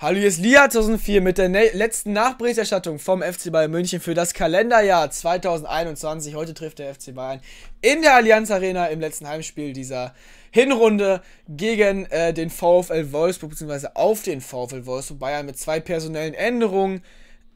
Hallo, hier ist Lia 2004 mit der ne-, letzten Nachberichterstattung vom FC Bayern München für das Kalenderjahr 2021. Heute trifft der FC Bayern in der Allianz Arena im letzten Heimspiel dieser Hinrunde gegen äh, den VfL Wolfsburg beziehungsweise auf den VfL Wolfsburg Bayern mit zwei personellen Änderungen.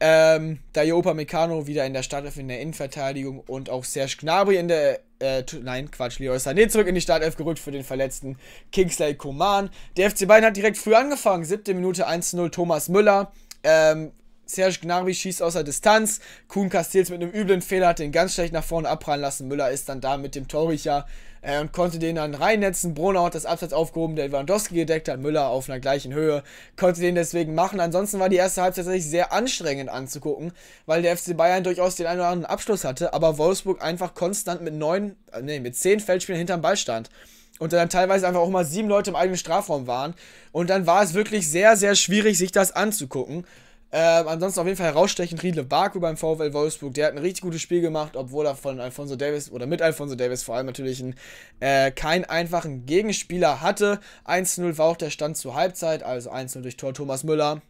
Ähm, Dayo Upamecano wieder in der Startelf in der Innenverteidigung und auch Serge Gnabry in der äh, nein, Quatsch, Leroy Sané zurück in die Startelf gerückt für den verletzten Kingsley Coman. Der FC Bayern hat direkt früh angefangen, siebte Minute 1-0 Thomas Müller. Ähm, Serge Gnabry schießt außer Distanz. Kuhn Castells mit einem üblen Fehler hat den ganz schlecht nach vorne abprallen lassen. Müller ist dann da mit dem Torricher äh, und konnte den dann reinnetzen. Bronau hat das Abseits aufgehoben, der Lewandowski gedeckt hat. Müller auf einer gleichen Höhe konnte den deswegen machen. Ansonsten war die erste Halbzeit tatsächlich sehr anstrengend anzugucken, weil der FC Bayern durchaus den einen oder anderen Abschluss hatte, aber Wolfsburg einfach konstant mit neun, äh, nee, mit zehn Feldspielern hinterm Ball stand und dann teilweise einfach auch mal sieben Leute im eigenen Strafraum waren. Und dann war es wirklich sehr, sehr schwierig, sich das anzugucken. Ähm, ansonsten auf jeden Fall herausstechend Riedle Baku beim VfL Wolfsburg. Der hat ein richtig gutes Spiel gemacht, obwohl er von Alfonso Davis oder mit Alfonso Davis vor allem natürlich einen, äh, keinen einfachen Gegenspieler hatte. 1-0 war auch der Stand zur Halbzeit, also 1-0 durch Tor Thomas Müller.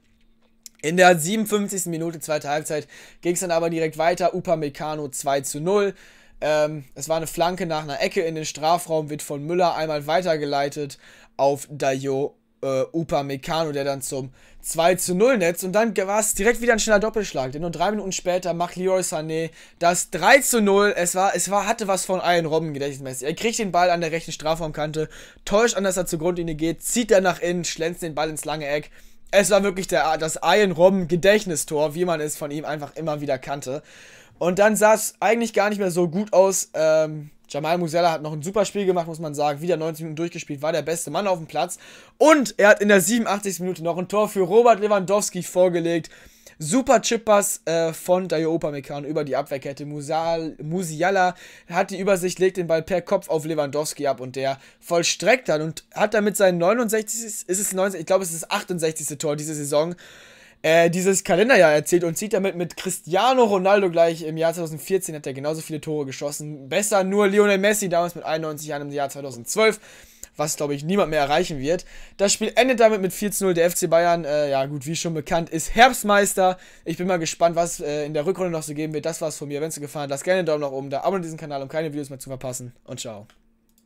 In der 57. Minute, zweite Halbzeit, ging es dann aber direkt weiter. Upamecano 2 0. Ähm, es war eine Flanke nach einer Ecke in den Strafraum, wird von Müller einmal weitergeleitet auf Dayo äh, Upamecano, der dann zum 2 zu 0 netz Und dann war es direkt wieder ein schneller Doppelschlag. Denn nur drei Minuten später macht Leroy Sané das 3 zu 0. Es, war, es war, hatte was von allen Robben gedächtnismäßig. Er kriegt den Ball an der rechten Strafraumkante, täuscht an, dass er zur Grundlinie geht, zieht er nach innen, schlänzt den Ball ins lange Eck. Es war wirklich der, das Iron Robben Gedächtnistor, wie man es von ihm einfach immer wieder kannte. Und dann sah es eigentlich gar nicht mehr so gut aus. Ähm, Jamal Musella hat noch ein super Spiel gemacht, muss man sagen. Wieder 90 Minuten durchgespielt, war der beste Mann auf dem Platz. Und er hat in der 87. Minute noch ein Tor für Robert Lewandowski vorgelegt. Super Chippers äh, von Dayo Upamecano über die Abwehrkette. Musal, Musiala hat die Übersicht, legt den Ball per Kopf auf Lewandowski ab und der vollstreckt dann und hat damit sein 69. Ist es 69? Ich glaube, es ist das 68. Tor diese Saison. Äh, dieses Kalenderjahr erzählt und zieht damit mit Cristiano Ronaldo gleich. Im Jahr 2014 hat er genauso viele Tore geschossen. Besser nur Lionel Messi damals mit 91 Jahren im Jahr 2012 was glaube ich niemand mehr erreichen wird. Das Spiel endet damit mit 4 0. Der FC Bayern, äh, ja gut, wie schon bekannt, ist Herbstmeister. Ich bin mal gespannt, was äh, in der Rückrunde noch so geben wird. Das war's von mir. Wenn es dir gefallen hat, lasst gerne einen Daumen nach oben da. Abonniert diesen Kanal, um keine Videos mehr zu verpassen. Und ciao.